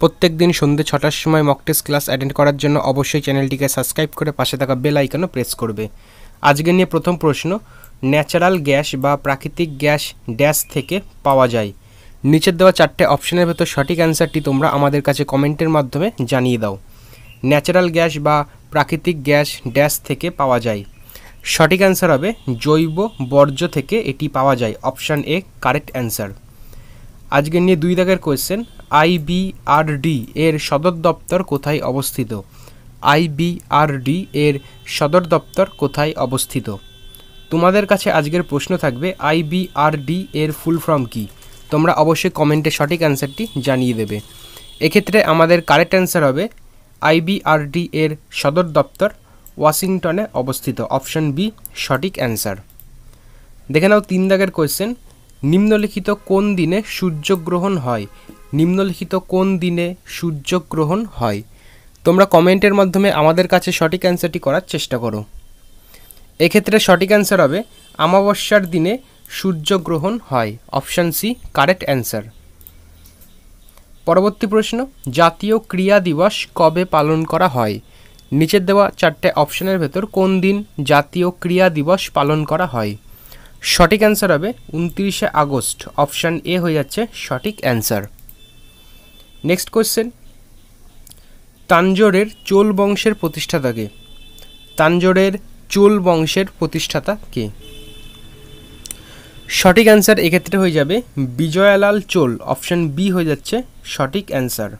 প্রত্যেক দিন সন্ধ্যে ছটার সময় মক টেস্ট ক্লাস অ্যাটেন্ড করার জন্য অবশ্যই চ্যানেলটিকে সাবস্ক্রাইব করে পাশে থাকা বেল আইকনও প্রেস করবে আজকে নিয়ে প্রথম প্রশ্ন ন্যাচারাল গ্যাস বা প্রাকৃতিক গ্যাস ড্যাশ থেকে পাওয়া যায় নিচের দেওয়া চারটে অপশনের ভেতর সঠিক অ্যান্সারটি তোমরা আমাদের কাছে কমেন্টের মাধ্যমে জানিয়ে দাও ন্যাচারাল গ্যাস বা প্রাকৃতিক গ্যাস ড্যাশ থেকে পাওয়া যায় সঠিক অ্যান্সার হবে জৈব বর্জ্য থেকে এটি পাওয়া যায় অপশান এ কারেক্ট অ্যান্সার আজকে নিয়ে দুই দাগের কোয়েশ্চেন আইবিআরডি এর সদর দপ্তর কোথায় অবস্থিত আইবিআরডি এর সদর দপ্তর কোথায় অবস্থিত তোমাদের কাছে আজকের প্রশ্ন থাকবে আইবিআরডি এর ফুল ফর্ম কী তোমরা অবশ্যই কমেন্টে সঠিক অ্যান্সারটি জানিয়ে দেবে এক্ষেত্রে আমাদের কারেক্ট অ্যান্সার হবে আইবিআরডি এর সদর দপ্তর ওয়াশিংটনে অবস্থিত অপশন বি সঠিক অ্যান্সার দেখে নাও তিন দাগের কোয়েশ্চেন নিম্নলিখিত কোন দিনে সূর্যগ্রহণ হয় নিম্নলিখিত কোন দিনে সূর্যগ্রহণ হয় তোমরা কমেন্টের মাধ্যমে আমাদের কাছে সঠিক অ্যান্সারটি করার চেষ্টা করো এক্ষেত্রে সঠিক অ্যান্সার হবে আমাবস্যার দিনে সূর্যগ্রহণ হয় অপশান সি কারেক্ট অ্যান্সার পরবর্তী প্রশ্ন জাতীয় ক্রিয়া দিবস কবে পালন করা হয় নিচের দেওয়া চারটে অপশানের ভেতর কোন দিন জাতীয় ক্রিয়া দিবস পালন করা হয় সঠিক অ্যান্সার হবে উনত্রিশে আগস্ট অপশান এ হয়ে যাচ্ছে সঠিক অ্যান্সার নেক্সট কোয়েশ্চেন তাঞ্জোরের চোল বংশের প্রতিষ্ঠাতা কে তাঞ্জোরের চোল বংশের প্রতিষ্ঠাতা কে সঠিক অ্যান্সার এক্ষেত্রে হয়ে যাবে বিজয়ালাল চোল অপশন বি হয়ে যাচ্ছে সঠিক অ্যান্সার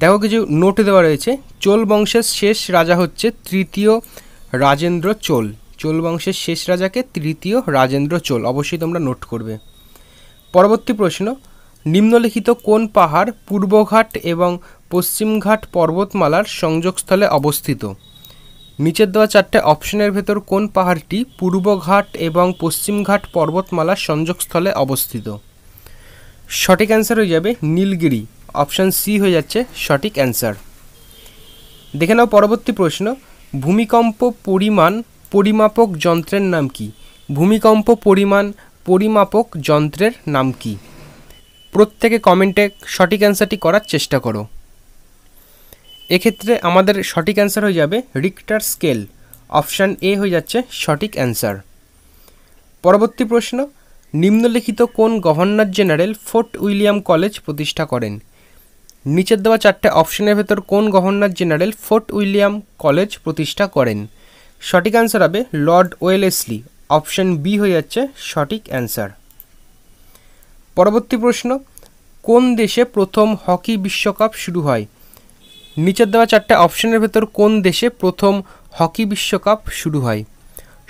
দেখো কিছু নোট দেওয়া রয়েছে চোল বংশের শেষ রাজা হচ্ছে তৃতীয় রাজেন্দ্র চোল চোল বংশের শেষ রাজাকে তৃতীয় রাজেন্দ্র চোল অবশ্যই তোমরা নোট করবে পরবর্তী প্রশ্ন নিম্নলিখিত কোন পাহাড় পূর্বঘাট এবং পশ্চিমঘাট পর্বতমালার সংযোগস্থলে অবস্থিত নিচের দেওয়া চারটে অপশনের ভেতর কোন পাহাড়টি পূর্বঘাট এবং পশ্চিমঘাট পর্বতমালার সংযোগস্থলে অবস্থিত সঠিক অ্যান্সার হয়ে যাবে নীলগিরি অপশান সি হয়ে যাচ্ছে সঠিক অ্যান্সার দেখে নাও পরবর্তী প্রশ্ন ভূমিকম্প পরিমাণ পরিমাপক যন্ত্রের নাম কি ভূমিকম্প পরিমাণ পরিমাপক যন্ত্রের নাম কী প্রত্যেকে কমেন্টে সঠিক অ্যান্সারটি করার চেষ্টা করো এক্ষেত্রে আমাদের সঠিক অ্যান্সার হয়ে যাবে রিক্টার স্কেল অপশান এ হয়ে যাচ্ছে সঠিক অ্যান্সার পরবর্তী প্রশ্ন নিম্নলিখিত কোন governor general Fort William College প্রতিষ্ঠা করেন নিচের দেওয়া চারটে অপশনের ভেতর কোন governor general Fort William College প্রতিষ্ঠা করেন সঠিক অ্যান্সার হবে লর্ড ওয়েলেসলি অপশান বি হয়ে যাচ্ছে সঠিক অ্যান্সার পরবর্তী প্রশ্ন কোন দেশে প্রথম হকি বিশ্বকাপ শুরু হয় নিচের দেওয়া চারটে অপশনের ভেতর কোন দেশে প্রথম হকি বিশ্বকাপ শুরু হয়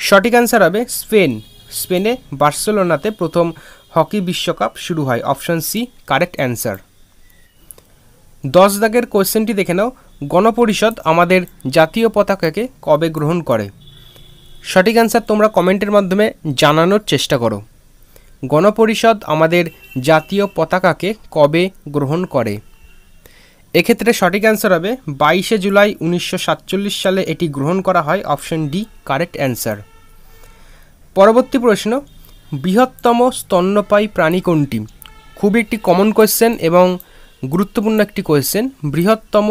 সঠিক অ্যান্সার হবে স্পেন স্পেনে বার্সেলোনাতে প্রথম হকি বিশ্বকাপ শুরু হয় অপশন সি কারেক্ট অ্যান্সার দশ দাগের কোয়েশ্চেনটি দেখে নাও গণপরিষদ আমাদের জাতীয় পতাকাকে কবে গ্রহণ করে সঠিক অ্যান্সার তোমরা কমেন্টের মাধ্যমে জানানোর চেষ্টা করো গণপরিষদ আমাদের জাতীয় পতাকাকে কবে গ্রহণ করে এক্ষেত্রে সঠিক অ্যান্সার হবে বাইশে জুলাই উনিশশো সালে এটি গ্রহণ করা হয় অপশন ডি কারেক্ট অ্যান্সার পরবর্তী প্রশ্ন বৃহত্তম স্তন্যপায়ী প্রাণী কোনটি খুবই একটি কমন কোয়েশ্চেন এবং গুরুত্বপূর্ণ একটি কোয়েশ্চেন বৃহত্তম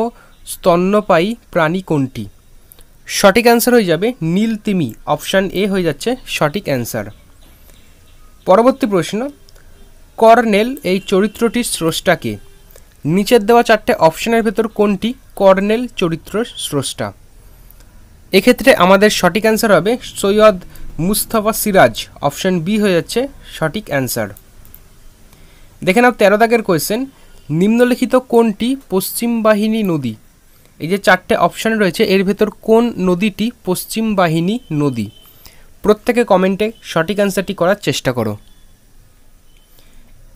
স্তন্যপায়ী প্রাণী কোনটি সঠিক অ্যান্সার হয়ে যাবে নীল তিমি অপশান এ হয়ে যাচ্ছে সঠিক অ্যান্সার পরবর্তী প্রশ্ন কর্নেল এই চরিত্রটির স্রষ্টাকে নিচের দেওয়া চারটে অপশনের ভেতর কোনটি কর্নেল চরিত্র স্রষ্টা এক্ষেত্রে আমাদের সঠিক অ্যান্সার হবে সৈয়দ মুস্তফা সিরাজ অপশন বি হয়ে যাচ্ছে সঠিক অ্যান্সার দেখে নাও তেরো দাগের কোয়েশ্চেন নিম্নলিখিত কোনটি পশ্চিম বাহিনী নদী এই যে চারটে অপশন রয়েছে এর ভেতর কোন নদীটি পশ্চিম বাহিনী নদী প্রত্যেকে কমেন্টে সঠিক অ্যান্সারটি করার চেষ্টা করো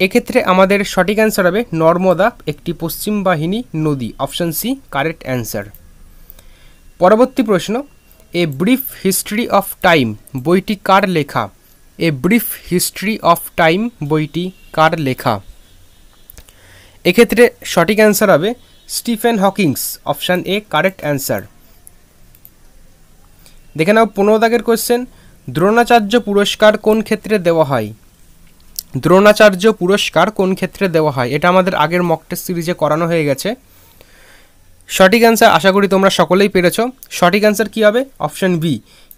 এক্ষেত্রে আমাদের সঠিক অ্যান্সার হবে নর্মদা একটি পশ্চিম বাহিনী নদী অপশান সি কারেক্ট অ্যান্সার পরবর্তী প্রশ্ন a brief history of time বইটি কার লেখা a brief history of time বইটি কার লেখা এক্ষেত্রে সঠিক অ্যান্সার হবে Stephen Hawkings option A correct answer দেখে নাও পনেরো দাগের কোয়েশ্চেন দ্রোণাচার্য পুরস্কার কোন ক্ষেত্রে দেওয়া হয় দ্রোণাচার্য পুরস্কার কোন ক্ষেত্রে দেওয়া হয় এটা আমাদের আগের মকটেস্ট সিরিজে করানো হয়ে গেছে সঠিক অ্যান্সার আশা করি তোমরা সকলেই পেরেছ সঠিক অ্যান্সার কী হবে অপশন বি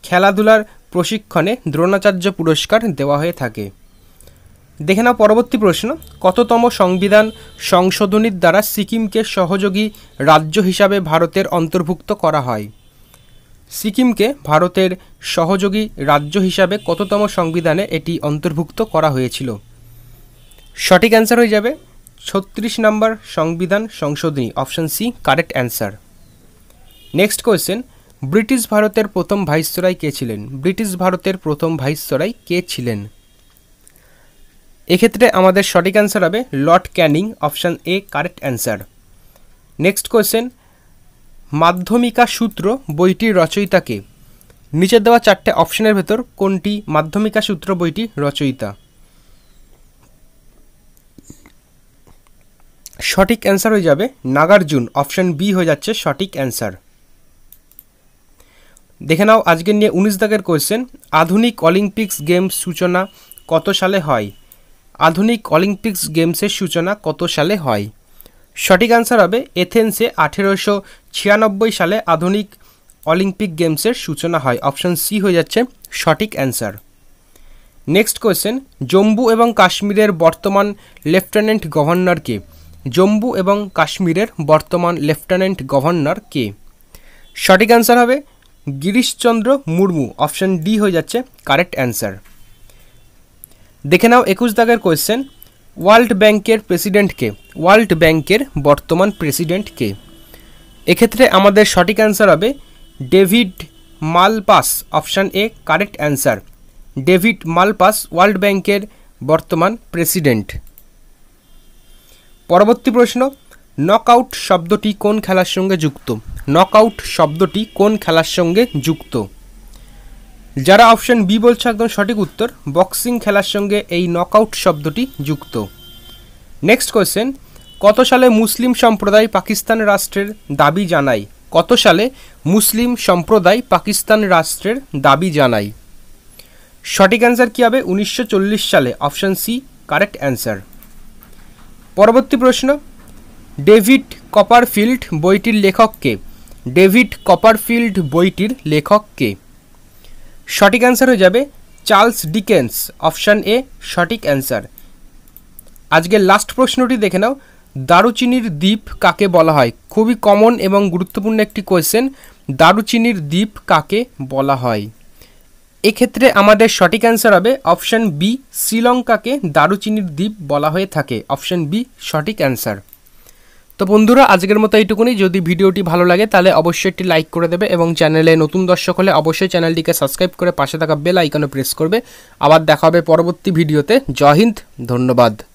খেলাধুলার প্রশিক্ষণে দ্রোণাচার্য পুরস্কার দেওয়া হয়ে থাকে দেখে নাও পরবর্তী প্রশ্ন কততম সংবিধান সংশোধনীর দ্বারা সিকিমকে সহযোগী রাজ্য হিসাবে ভারতের অন্তর্ভুক্ত করা হয় সিকিমকে ভারতের সহযোগী রাজ্য হিসাবে কততম সংবিধানে এটি অন্তর্ভুক্ত করা হয়েছিল সঠিক অ্যান্সার হয়ে যাবে ছত্রিশ নম্বর সংবিধান সংশোধনী option C correct answer next question British ভারতের প্রথম ভাইসরয় কে ছিলেন ব্রিটিশ ভারতের প্রথম ভাইসরয় কে ছিলেন এক্ষেত্রে আমাদের সঠিক অ্যান্সার হবে Lord Canning option A correct answer next question Madhyamika Sutra বইটির রচয়িতাকে নিচে দেওয়া চারটে অপশনের ভেতর কোনটি মাধ্যমিকা সূত্র বইটি রচয়িতা সঠিক অ্যান্সার হয়ে যাবে নাগার্জুন অপশন বি হয়ে যাচ্ছে সঠিক অ্যান্সার দেখে নাও আজকের নিয়ে উনিশ দাগের কোয়েশ্চেন আধুনিক অলিম্পিক্স গেমস সূচনা কত সালে হয় আধুনিক অলিম্পিক্স গেমসের সূচনা কত সালে হয় সঠিক অ্যান্সার হবে এথেন্সে আঠেরোশো ছিয়ানব্বই সালে আধুনিক অলিম্পিক গেমসের সূচনা হয় অপশন সি হয়ে যাচ্ছে সঠিক অ্যান্সার নেক্সট কোয়েশ্চেন জম্মু এবং কাশ্মীরের বর্তমান লেফটেন্যান্ট গভর্নর কে জম্মু এবং কাশ্মীরের বর্তমান লেফটেন্যান্ট গভর্নর কে সঠিক অ্যান্সার হবে গিরিশচন্দ্র মুর্মু অপশন ডি হয়ে যাচ্ছে কারেক্ট অ্যান্সার দেখে নাও একুশ দাগের কোয়েশ্চেন ওয়ার্ল্ড ব্যাংকের প্রেসিডেন্টকে ওয়ার্ল্ড ব্যাংকের বর্তমান প্রেসিডেন্টকে এক্ষেত্রে আমাদের সঠিক অ্যান্সার হবে David Malpass option A correct answer David Malpass world ব্যাংকের বর্তমান প্রেসিডেন্ট পরবর্তী প্রশ্ন নকআউট শব্দটি কোন খেলার সঙ্গে যুক্ত নকআউট শব্দটি কোন খেলার সঙ্গে যুক্ত যারা অপশন বি বলছে একদম সঠিক উত্তর বক্সিং খেলার সঙ্গে এই নকআউট শব্দটি যুক্ত নেক্সট কোয়েশ্চেন কত সালে মুসলিম সম্প্রদায় পাকিস্তান রাষ্ট্রের দাবি জানায় কত সালে মুসলিম সম্প্রদায় পাকিস্তান রাষ্ট্রের দাবি জানায় সঠিক অ্যান্সার কী হবে উনিশশো সালে অপশান সি কারেক্ট অ্যান্সার পরবর্তী প্রশ্ন ডেভিড কপারফিল্ড বইটির লেখককে ডেভিড কপারফিল্ড বইটির লেখককে সঠিক অ্যান্সার হয়ে যাবে চার্লস ডিকেন্স অপশান এ সঠিক অ্যান্সার আজকের লাস্ট প্রশ্নটি দেখে নাও দারুচিনির দ্বীপ কাকে বলা হয় খুবই কমন এবং গুরুত্বপূর্ণ একটি কোয়েশ্চেন দারুচিনির দ্বীপ কাকে বলা হয় এক্ষেত্রে আমাদের সঠিক অ্যান্সার হবে অপশান বি শ্রীলঙ্কাকে দারুচিনির দ্বীপ বলা হয়ে থাকে অপশান বি সঠিক অ্যান্সার তো বন্ধুরা আজকের মতো এইটুকুনি যদি ভিডিওটি ভালো লাগে তাহলে অবশ্যই একটি লাইক করে দেবে এবং চ্যানেলে নতুন দর্শক হলে অবশ্যই চ্যানেলটিকে সাবস্ক্রাইব করে পাশে থাকা বেল আইকনে প্রেস করবে আবার দেখা হবে পরবর্তী ভিডিওতে জয় হিন্দ ধন্যবাদ